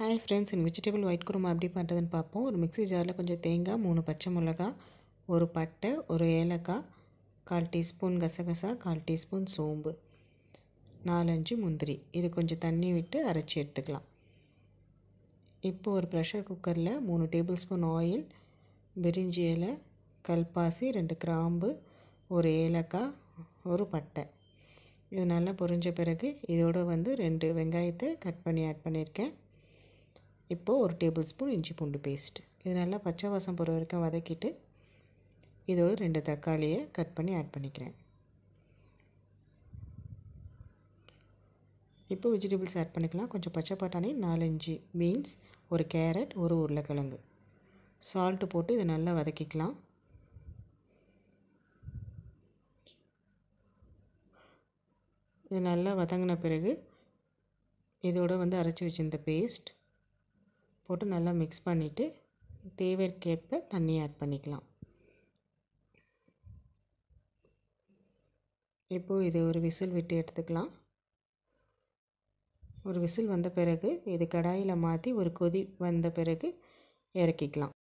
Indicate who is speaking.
Speaker 1: hi friends இந்த vegetable white kurma எப்படி பண்ணுறதுன்னு பார்ப்போம் ஒரு மிக்சி ஜாரில் கொஞ்சம் தேங்காய் மூணு பச்சை மிளகா ஒரு பட்டை ஒரு ஏலக்காய் கால் டீஸ்பூன் கசகசா கால் டீஸ்பூன் சோம்பு நாலஞ்சு முந்திரி இது கொஞ்சம் தண்ணி விட்டு அரைச்சி எடுத்துக்கலாம் இப்போ ஒரு ப்ரெஷர் குக்கரில் மூணு டேபிள் ஸ்பூன் ஆயில் பிரிஞ்சி இலை கல்பாசி ரெண்டு கிராம்பு ஒரு ஏலக்காய் ஒரு பட்டை இது நல்லா பொரிஞ்ச பிறகு இதோடு வந்து ரெண்டு வெங்காயத்தை கட் பண்ணி ஆட் பண்ணியிருக்கேன் இப்போது ஒரு டேபிள் ஸ்பூன் இஞ்சி பூண்டு பேஸ்ட் இது நல்லா பச்சை வாசம் போகிற வரைக்கும் வதக்கிட்டு இதோடு ரெண்டு தக்காளியை கட் பண்ணி ஆட் பண்ணிக்கிறேன் இப்போ வெஜிடபிள்ஸ் ஆட் பண்ணிக்கலாம் கொஞ்சம் பச்சை பட்டாணி நாலஞ்சு பீன்ஸ் ஒரு கேரட் ஒரு உருளைக்கிழங்கு சால்ட்டு போட்டு இதை நல்லா வதக்கிக்கலாம் இது நல்லா வதங்கின பிறகு இதோடு வந்து அரைச்சி வச்சுருந்த பேஸ்ட் போட்டு நல்லா மிக்ஸ் பண்ணிவிட்டு தேவைக்கேற்ப தண்ணி ஆட் பண்ணிக்கலாம் இப்போது இது ஒரு விசில் விட்டு எடுத்துக்கலாம் ஒரு விசில் வந்த பிறகு இது கடாயில் மாற்றி ஒரு கொதி வந்த பிறகு இறக்கிக்கலாம்